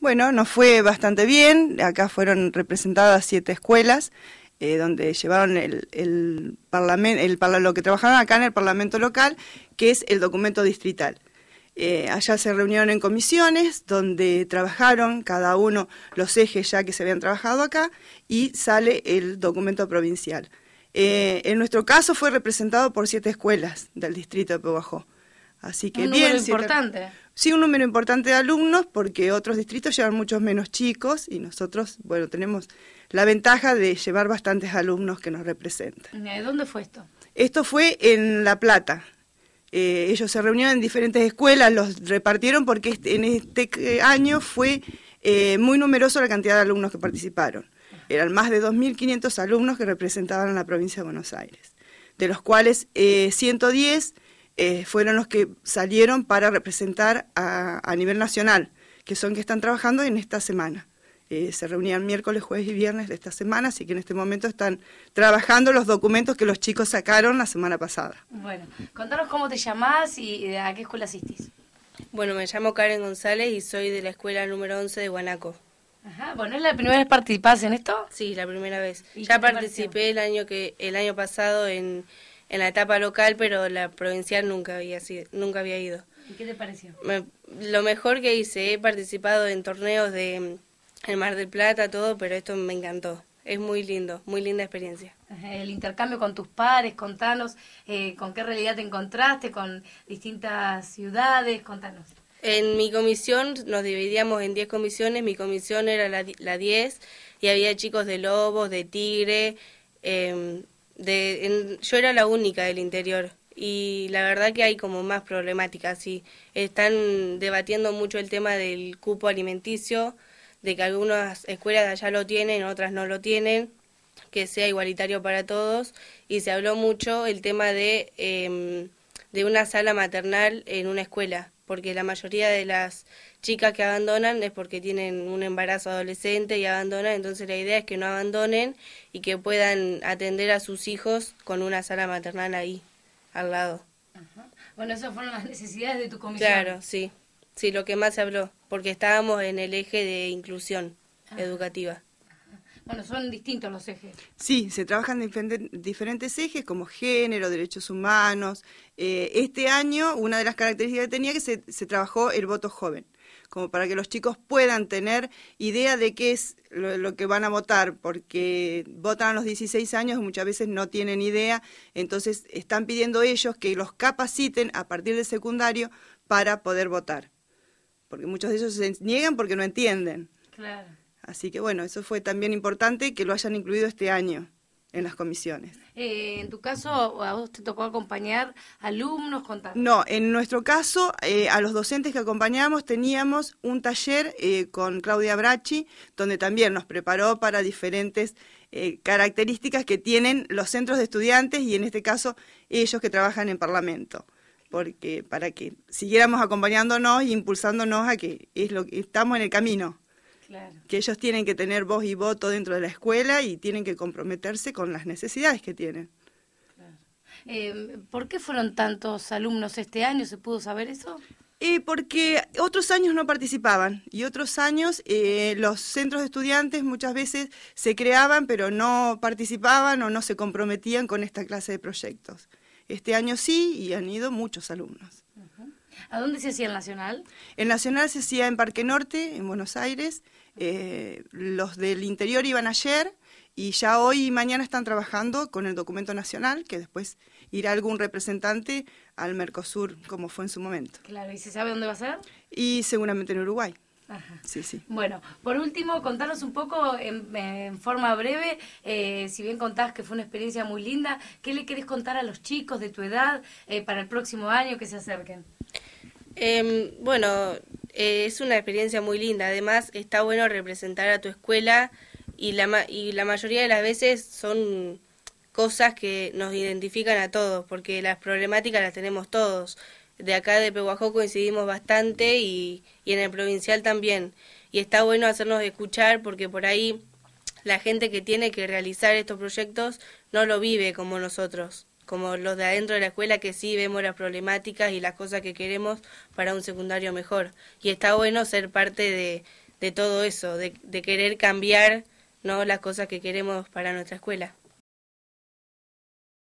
Bueno, nos fue bastante bien. Acá fueron representadas siete escuelas. Eh, donde llevaron el, parlamento, el, lo que trabajaban acá en el Parlamento local, que es el documento distrital. Eh, allá se reunieron en comisiones donde trabajaron cada uno los ejes ya que se habían trabajado acá y sale el documento provincial. Eh, en nuestro caso fue representado por siete escuelas del distrito de Pobajó. Así que bien, importante. Sí, un número importante de alumnos porque otros distritos llevan muchos menos chicos y nosotros, bueno, tenemos la ventaja de llevar bastantes alumnos que nos representan. ¿De dónde fue esto? Esto fue en La Plata. Eh, ellos se reunieron en diferentes escuelas, los repartieron porque en este eh, año fue eh, muy numeroso la cantidad de alumnos que participaron. Eran más de 2.500 alumnos que representaban a la provincia de Buenos Aires, de los cuales 110 eh, fueron los que salieron para representar a, a, nivel nacional, que son que están trabajando en esta semana. Eh, se reunían miércoles, jueves y viernes de esta semana, así que en este momento están trabajando los documentos que los chicos sacaron la semana pasada. Bueno, contanos cómo te llamás y eh, a qué escuela asistís. Bueno, me llamo Karen González y soy de la escuela número 11 de Guanaco. Ajá, bueno, ¿es la primera vez que participás en esto? Sí, la primera vez. Ya participé el año que el año pasado en en la etapa local, pero la provincial nunca había, sido, nunca había ido. ¿Y qué te pareció? lo mejor que hice, he participado en torneos de el Mar del Plata, todo, pero esto me encantó. Es muy lindo, muy linda experiencia. El intercambio con tus padres contanos eh, con qué realidad te encontraste, con distintas ciudades, contanos. En mi comisión nos dividíamos en 10 comisiones, mi comisión era la 10 y había chicos de Lobos, de Tigre, em, yo era la única del interior y la verdad que hay como más problemáticas y están debatiendo mucho el tema del cupo alimenticio, de que algunas escuelas allá lo tienen, otras no lo tienen, que sea igualitario para todos y se habló mucho el tema de em, una sala maternal en una escuela porque la mayoría de las chicas que abandonan es porque tienen un embarazo adolescente y abandonan, entonces la idea es que no abandonen y que puedan atender a sus hijos con una sala maternal ahí, al lado. Bueno, esas fueron las necesidades de tu comisión. Claro, sí, sí, lo que más se habló, porque estábamos en el eje de inclusión ah. educativa. Bueno, son distintos los ejes. Sí, se trabajan diferentes ejes como género, derechos humanos. Eh, este año una de las características que tenía que se, trabajó el voto joven como para que los chicos puedan tener idea de qué es lo, lo, que van a votar, porque votan a los 16 años y muchas veces no tienen idea, entonces están pidiendo ellos que los capaciten a partir del secundario para poder votar, porque muchos de ellos se niegan porque no entienden. Claro. Así que bueno, eso fue también importante que lo hayan incluido este año en las comisiones. Eh, en tu caso, ¿a vos te tocó acompañar alumnos? Contar? No, en nuestro caso, eh, a los docentes que acompañamos teníamos un taller eh, con Claudia Bracci, donde también nos preparó para diferentes características que tienen los centros de estudiantes y en este caso ellos que trabajan en Parlamento porque para que siguiéramos acompañándonos e impulsándonos a que es lo que estamos en el camino. Que ellos tienen que tener voz y voto dentro de la escuela y tienen que comprometerse con las necesidades que tienen. Eh, ¿Por qué fueron tantos alumnos este año? ¿Se pudo saber eso? Eh, porque otros años no participaban y otros años eh, los centros de estudiantes muchas veces se creaban pero no participaban o no se comprometían con esta clase de proyectos. Este año sí y han ido muchos alumnos. ¿A dónde se hacía el Nacional? El Nacional se hacía en Parque Norte, en Buenos Aires. Eh, los del interior iban ayer y ya hoy y mañana están trabajando con el documento nacional, que después irá algún representante al Mercosur, como fue en su momento. Claro, ¿y se sabe dónde va a ser? Y seguramente en Uruguay. Sí, sí. Bueno, por último, contanos un poco en, forma breve, eh, si bien contás que fue una experiencia muy linda, ¿qué le querés contar a los chicos de tu edad eh, para el próximo año que se acerquen? Em, bueno, eh, es una experiencia muy linda. Además, está bueno representar a tu escuela y la, y la mayoría de las veces son cosas que nos identifican a todos, porque las problemáticas las tenemos todos de acá de Pehuajó coincidimos bastante y, en el provincial también. Y está bueno hacernos escuchar porque por ahí la gente que tiene que realizar estos proyectos no lo vive como nosotros, como los de adentro de la escuela que sí vemos las problemáticas y las cosas que queremos para un secundario mejor. Y está bueno ser parte de, todo eso, de, de querer cambiar ¿no? las cosas que queremos para nuestra escuela.